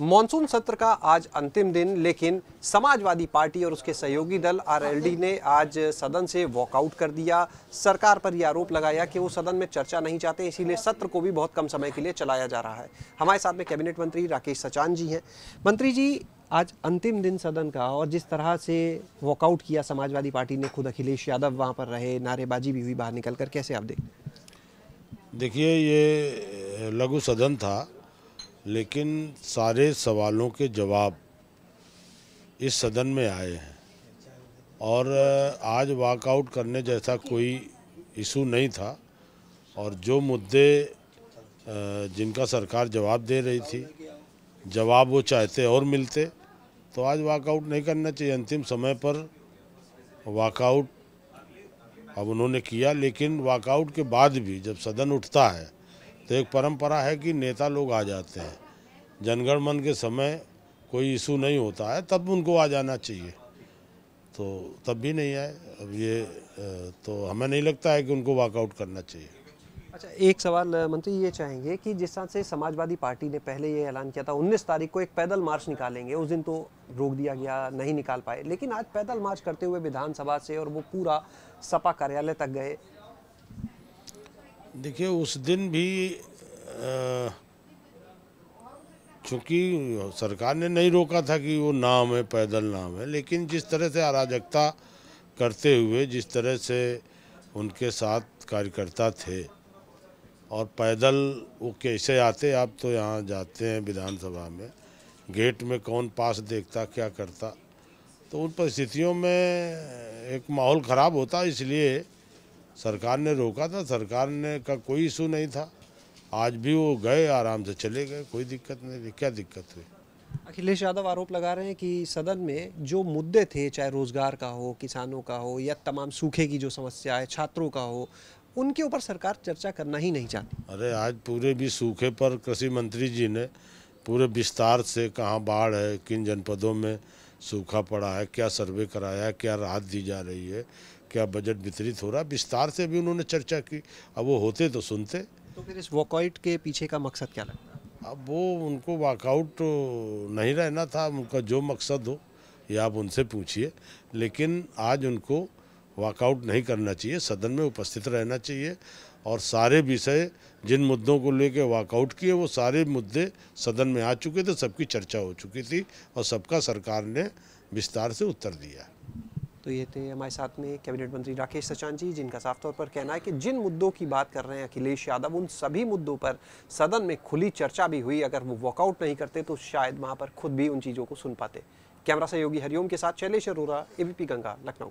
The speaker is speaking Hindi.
मॉनसून सत्र का आज अंतिम दिन लेकिन समाजवादी पार्टी और उसके सहयोगी दल आरएलडी ने आज सदन से वॉकआउट कर दिया सरकार पर यह आरोप लगाया कि वो सदन में चर्चा नहीं चाहते इसीलिए सत्र को भी बहुत कम समय के लिए चलाया जा रहा है हमारे साथ में कैबिनेट मंत्री राकेश सचान जी हैं मंत्री जी आज अंतिम दिन सदन का और जिस तरह से वॉकआउट किया समाजवादी पार्टी ने खुद अखिलेश यादव वहाँ पर रहे नारेबाजी भी हुई बाहर निकल कर कैसे आप देख देखिए ये लघु सदन था लेकिन सारे सवालों के जवाब इस सदन में आए हैं और आज वाकआउट करने जैसा कोई इशू नहीं था और जो मुद्दे जिनका सरकार जवाब दे रही थी जवाब वो चाहते और मिलते तो आज वाकआउट नहीं करना चाहिए अंतिम समय पर वाकआउट अब उन्होंने किया लेकिन वाकआउट के बाद भी जब सदन उठता है तो एक परंपरा है कि नेता लोग आ जाते हैं जनगण मन के समय कोई इशू नहीं होता है तब उनको आ जाना चाहिए तो तब भी नहीं आए अब ये तो हमें नहीं लगता है कि उनको वॉकआउट करना चाहिए अच्छा एक सवाल मंत्री ये चाहेंगे कि जिस तरह से समाजवादी पार्टी ने पहले ये ऐलान किया था 19 तारीख को एक पैदल मार्च निकालेंगे उस दिन तो रोक दिया गया नहीं निकाल पाए लेकिन आज पैदल मार्च करते हुए विधानसभा से और वो पूरा सपा कार्यालय तक गए देखिए उस दिन भी चूँकि सरकार ने नहीं रोका था कि वो नाम है पैदल नाम है लेकिन जिस तरह से अराजकता करते हुए जिस तरह से उनके साथ कार्यकर्ता थे और पैदल वो कैसे आते आप तो यहाँ जाते हैं विधानसभा में गेट में कौन पास देखता क्या करता तो उन परिस्थितियों में एक माहौल ख़राब होता इसलिए सरकार ने रोका था सरकार ने का कोई इशू नहीं था आज भी वो गए आराम से चले गए कोई दिक्कत नहीं क्या दिक्कत हुई अखिलेश यादव आरोप लगा रहे हैं कि सदन में जो मुद्दे थे चाहे रोजगार का हो किसानों का हो या तमाम सूखे की जो समस्या है छात्रों का हो उनके ऊपर सरकार चर्चा करना ही नहीं चाहती अरे आज पूरे भी सूखे पर कृषि मंत्री जी ने पूरे विस्तार से कहाँ बाढ़ है किन जनपदों में सूखा पड़ा है क्या सर्वे कराया है क्या राहत दी जा रही है क्या बजट वितरित हो रहा है विस्तार से भी उन्होंने चर्चा की अब वो होते तो सुनते तो फिर इस वॉकआउट के पीछे का मकसद क्या लगता है अब वो उनको वॉकआउट तो नहीं रहना था उनका जो मकसद हो ये आप उनसे पूछिए लेकिन आज उनको वॉकआउट नहीं करना चाहिए सदन में उपस्थित रहना चाहिए और सारे विषय जिन मुद्दों को लेकर वॉकआउट किए वो सारे मुद्दे सदन में आ चुके थे सबकी चर्चा हो चुकी थी और सबका सरकार ने विस्तार से उत्तर दिया तो ये थे हमारे साथ में कैबिनेट मंत्री राकेश सचान जी जिनका साफ तौर पर कहना है कि जिन मुद्दों की बात कर रहे हैं अखिलेश यादव उन सभी मुद्दों पर सदन में खुली चर्चा भी हुई अगर वो वॉकआउट नहीं करते तो शायद वहाँ पर खुद भी उन चीज़ों को सुन पाते कैमरा सहयोगी हरिओम के साथ शैलेश अरोरा एबीपी गंगा लखनऊ